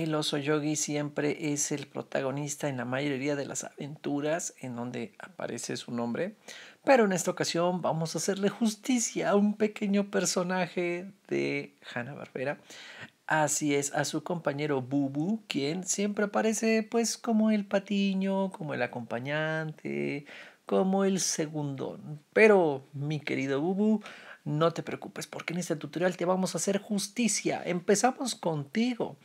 el oso yogi siempre es el protagonista en la mayoría de las aventuras en donde aparece su nombre, pero en esta ocasión vamos a hacerle justicia a un pequeño personaje de Hanna-Barbera. Así es, a su compañero Bubu, quien siempre aparece pues como el patiño, como el acompañante, como el segundón. Pero mi querido Bubu no te preocupes porque en este tutorial te vamos a hacer justicia. Empezamos contigo.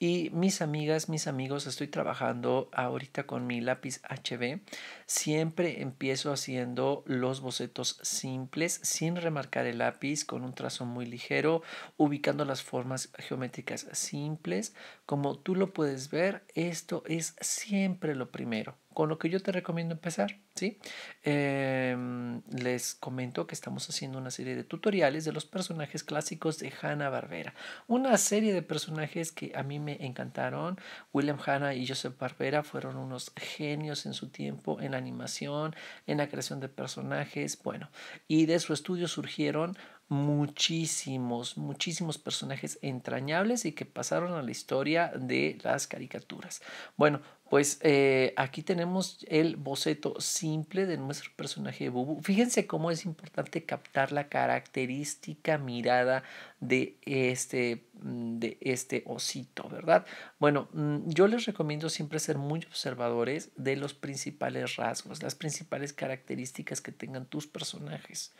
Y mis amigas, mis amigos, estoy trabajando ahorita con mi lápiz HB. Siempre empiezo haciendo los bocetos simples, sin remarcar el lápiz, con un trazo muy ligero, ubicando las formas geométricas simples. Como tú lo puedes ver, esto es siempre lo primero, con lo que yo te recomiendo empezar ¿sí? Em, les comento que estamos haciendo una serie de tutoriales de los personajes clásicos de Hanna-Barbera. Una serie de personajes que a mí me encantaron. William Hanna y Joseph Barbera fueron unos genios en su tiempo en la animación, en la creación de personajes, bueno, y de su estudio surgieron muchísimos, muchísimos personajes entrañables y que pasaron a la historia de las caricaturas. Bueno, pues eh, aquí tenemos el boceto simple de nuestro personaje de Bubu. Fíjense cómo es importante captar la característica mirada de este, mm, de este osito, ¿verdad? Bueno, mm, yo les recomiendo siempre ser muy observadores de los principales rasgos, las principales características que tengan tus personajes.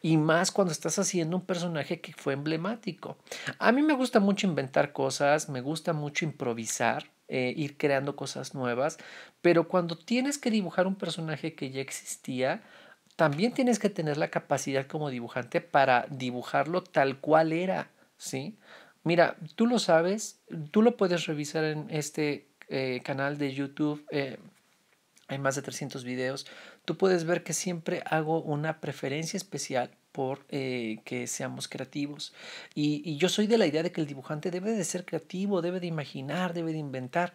Y más cuando estás haciendo un personaje que fue emblemático. A mí me gusta mucho inventar cosas, me gusta mucho improvisar. Eh, ir creando cosas nuevas, pero cuando tienes que dibujar un personaje que ya existía, también tienes que tener la capacidad como dibujante para dibujarlo tal cual era, ¿sí? Mira, tú lo sabes, tú lo puedes revisar en este eh, canal de YouTube. Eh, hay más de 300 videos. Tú puedes ver que siempre hago una preferencia especial por eh, que seamos creativos. Y, yo soy de la idea de que el dibujante debe de ser creativo, debe de imaginar, debe de inventar.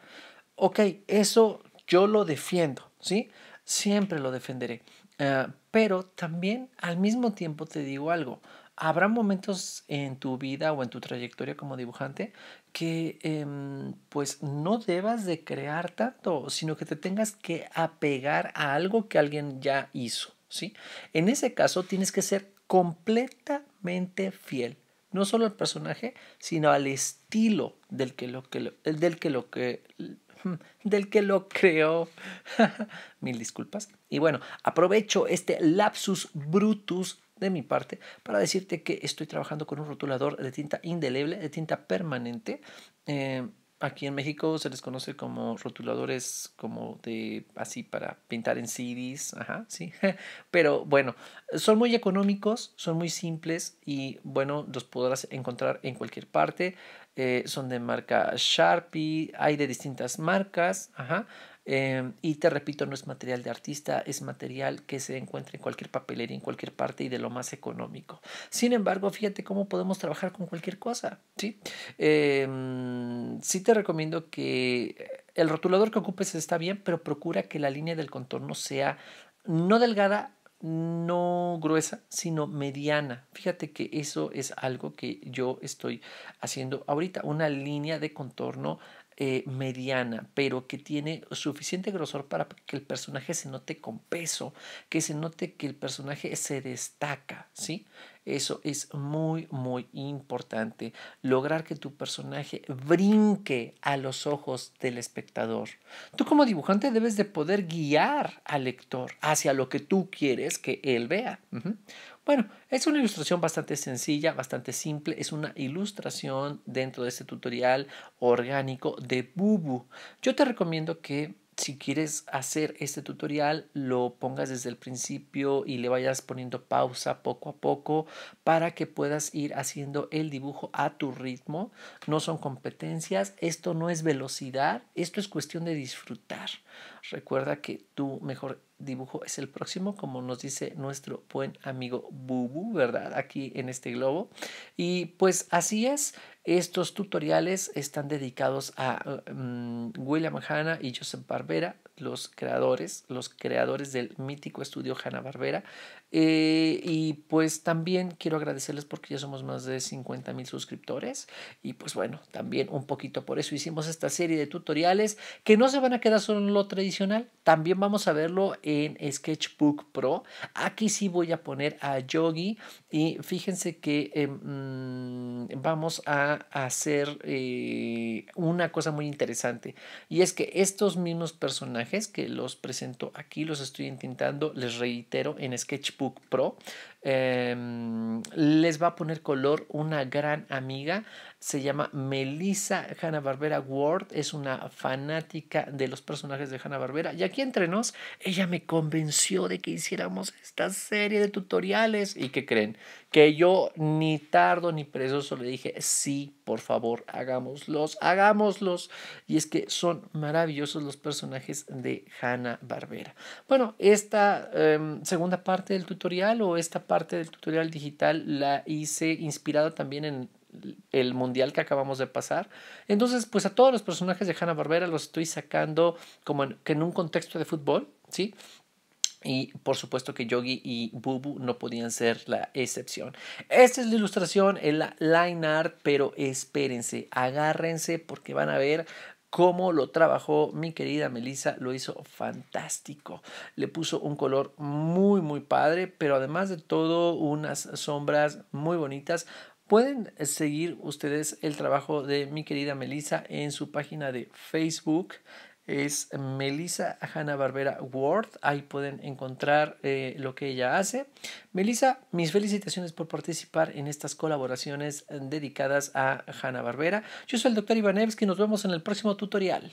Ok, eso yo lo defiendo, ¿sí? Siempre lo defenderé. Ah, pero también al mismo tiempo te digo algo. Habrá momentos en tu vida o en tu trayectoria como dibujante que em, pues no debas de crear tanto, sino que te tengas que apegar a algo que alguien ya hizo. ¿sí? En ese caso tienes que ser completamente fiel, no solo al personaje, sino al estilo del que lo, que lo, del que lo que del que lo creó. Mil disculpas. Y bueno, aprovecho este lapsus brutus de mi parte para decirte que estoy trabajando con un rotulador de tinta indeleble, de tinta permanente. Eh, Aquí en México se les conoce como rotuladores como de así para pintar en CDs, ajá, sí. Pero bueno, son muy económicos, son muy simples y bueno, los podrás encontrar en cualquier parte. Eh, son de marca Sharpie, hay de distintas marcas, ajá. Em, y te repito, no es material de artista, es material que se encuentra en cualquier papelería, en cualquier parte y de lo más económico. Sin embargo, fíjate cómo podemos trabajar con cualquier cosa. Sí, em, sí te recomiendo que eh, el rotulador que ocupes está bien, pero procura que la línea del contorno sea no delgada, no gruesa, sino mediana. Fíjate que eso es algo que yo estoy haciendo ahorita, una línea de contorno eh, mediana, pero que tiene suficiente grosor para que el personaje se note con peso, que se note que el personaje se destaca, ¿sí? Eso es muy, muy importante. Lograr que tu personaje brinque a los ojos del espectador. Tú como dibujante debes de poder guiar al lector hacia lo que tú quieres que él vea. Bueno, es una ilustración bastante sencilla, bastante simple. Es una ilustración dentro de este tutorial orgánico de Bubu. Yo te recomiendo que si quieres hacer este tutorial, lo pongas desde el principio y le vayas poniendo pausa poco a poco para que puedas ir haciendo el dibujo a tu ritmo. No son competencias, esto no es velocidad, esto es cuestión de disfrutar. Recuerda que tu mejor dibujo es el próximo, como nos dice nuestro buen amigo Bubu, ¿verdad? Aquí en este globo. Y pues así es. Estos tutoriales están dedicados a mm, William Hanna y Joseph Barbera, los creadores, los creadores del mítico estudio Hanna Barbera. Eh, y pues también quiero agradecerles porque ya somos más de 50 mil suscriptores. Y pues bueno, también un poquito por eso hicimos esta serie de tutoriales que no se van a quedar solo en lo tradicional. También vamos a verlo en Sketchbook Pro. Aquí sí voy a poner a Yogi y fíjense que em, mm, vamos a hacer eh, una cosa muy interesante. Y es que estos mismos personajes que los presento aquí, los estoy intentando, les reitero, en Sketchbook Pro. Em, les va a poner color una gran amiga, se llama Melissa Hanna-Barbera Ward, es una fanática de los personajes de Hanna-Barbera. Y aquí entre nos, ella me convenció de que hiciéramos esta serie de tutoriales. ¿Y qué creen? Que yo ni tardo ni perezoso le dije, sí, por favor, hagámoslos, hagámoslos. Y es que son maravillosos los personajes de Hanna-Barbera. Bueno, esta em, segunda parte del tutorial o esta parte parte del tutorial digital la hice inspirado también en el mundial que acabamos de pasar. Entonces, pues a todos los personajes de Hanna-Barbera los estoy sacando como que en un contexto de fútbol, ¿sí? Y por supuesto que Yogi y Bubu no podían ser la excepción. Esta es la ilustración, el line art, pero espérense, agárrense porque van a ver cómo lo trabajó mi querida Melissa, lo hizo fantástico. Le puso un color muy, muy padre, pero además de todo, unas sombras muy bonitas. Pueden seguir ustedes el trabajo de mi querida Melissa en su página de Facebook es Melissa Hanna Barbera Ward. Ahí pueden encontrar eh, lo que ella hace. Melissa, mis felicitaciones por participar en estas colaboraciones eh, dedicadas a Hanna Barbera. Yo soy el doctor Ivanevsky. Nos vemos en el próximo tutorial.